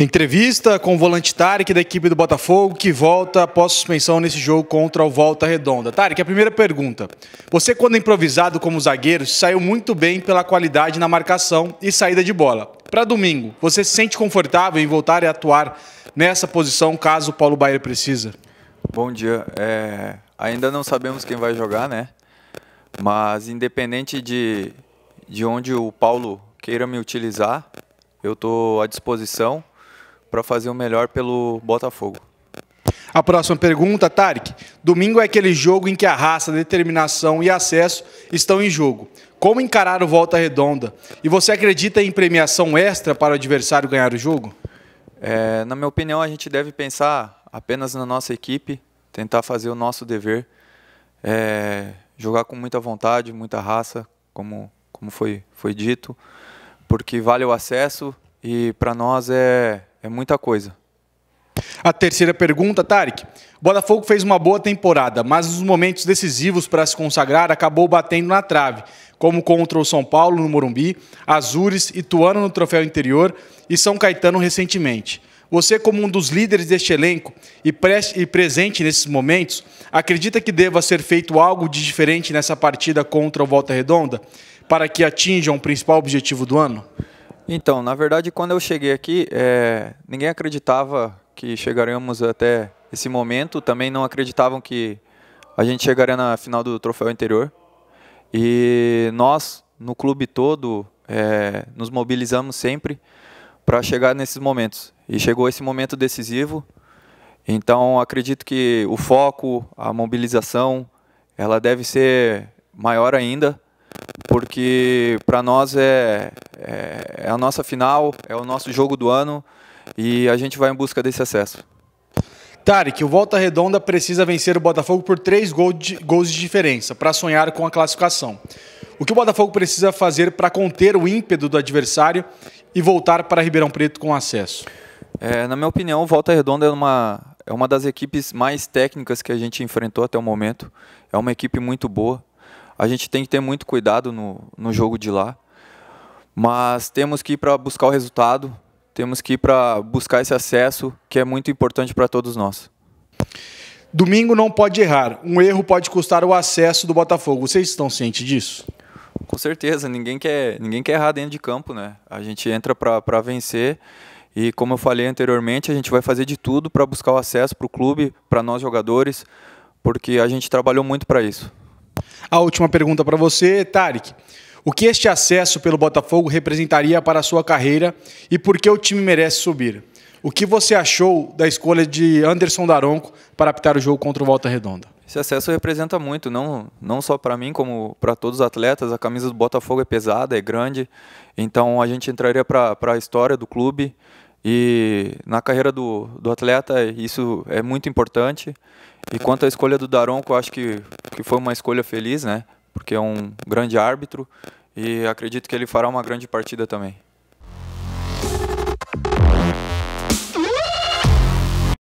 Entrevista com o volante Tarek da equipe do Botafogo que volta após suspensão nesse jogo contra o Volta Redonda. Tarek, a primeira pergunta. Você, quando improvisado como zagueiro, saiu muito bem pela qualidade na marcação e saída de bola. Para domingo, você se sente confortável em voltar a atuar nessa posição caso o Paulo Baier precisa? Bom dia. É... Ainda não sabemos quem vai jogar, né? Mas independente de, de onde o Paulo queira me utilizar, eu estou à disposição para fazer o melhor pelo Botafogo. A próxima pergunta, Tarek. Domingo é aquele jogo em que a raça, determinação e acesso estão em jogo. Como encarar o Volta Redonda? E você acredita em premiação extra para o adversário ganhar o jogo? É, na minha opinião, a gente deve pensar apenas na nossa equipe, tentar fazer o nosso dever, é, jogar com muita vontade, muita raça, como, como foi, foi dito, porque vale o acesso e para nós é, é muita coisa. A terceira pergunta, Tarek. Botafogo fez uma boa temporada, mas nos momentos decisivos para se consagrar acabou batendo na trave, como contra o São Paulo no Morumbi, Azures, Ituano no Troféu Interior e São Caetano recentemente. Você, como um dos líderes deste elenco e, e presente nesses momentos, acredita que deva ser feito algo de diferente nessa partida contra o Volta Redonda para que atinjam o principal objetivo do ano? Então, na verdade, quando eu cheguei aqui, é, ninguém acreditava que chegaríamos até esse momento. Também não acreditavam que a gente chegaria na final do troféu interior. E nós, no clube todo, é, nos mobilizamos sempre para chegar nesses momentos. E chegou esse momento decisivo. Então, acredito que o foco, a mobilização, ela deve ser maior ainda, porque para nós é é, é, a nossa final, é o nosso jogo do ano e a gente vai em busca desse acesso. Tarek, o Volta Redonda precisa vencer o Botafogo por três gols de, gols de diferença para sonhar com a classificação. O que o Botafogo precisa fazer para conter o ímpeto do adversário e voltar para Ribeirão Preto com acesso? É, na minha opinião, o Volta Redonda é uma, é uma das equipes mais técnicas que a gente enfrentou até o momento. É uma equipe muito boa. A gente tem que ter muito cuidado no, no jogo de lá. Mas temos que ir para buscar o resultado, temos que ir para buscar esse acesso que é muito importante para todos nós. Domingo não pode errar. Um erro pode custar o acesso do Botafogo. Vocês estão cientes disso? Com certeza, ninguém quer, ninguém quer errar dentro de campo, né? A gente entra para vencer e como eu falei anteriormente, a gente vai fazer de tudo para buscar o acesso para o clube, para nós jogadores, porque a gente trabalhou muito para isso. A última pergunta para você, Tarek. O que este acesso pelo Botafogo representaria para a sua carreira e por que o time merece subir? O que você achou da escolha de Anderson Daronco para apitar o jogo contra o Volta Redonda? Esse acesso representa muito, não, não só para mim, como para todos os atletas. A camisa do Botafogo é pesada, é grande, então a gente entraria para a história do clube. E na carreira do, do atleta, isso é muito importante. E quanto à escolha do Daronco, eu acho que, que foi uma escolha feliz, né? porque é um grande árbitro e acredito que ele fará uma grande partida também.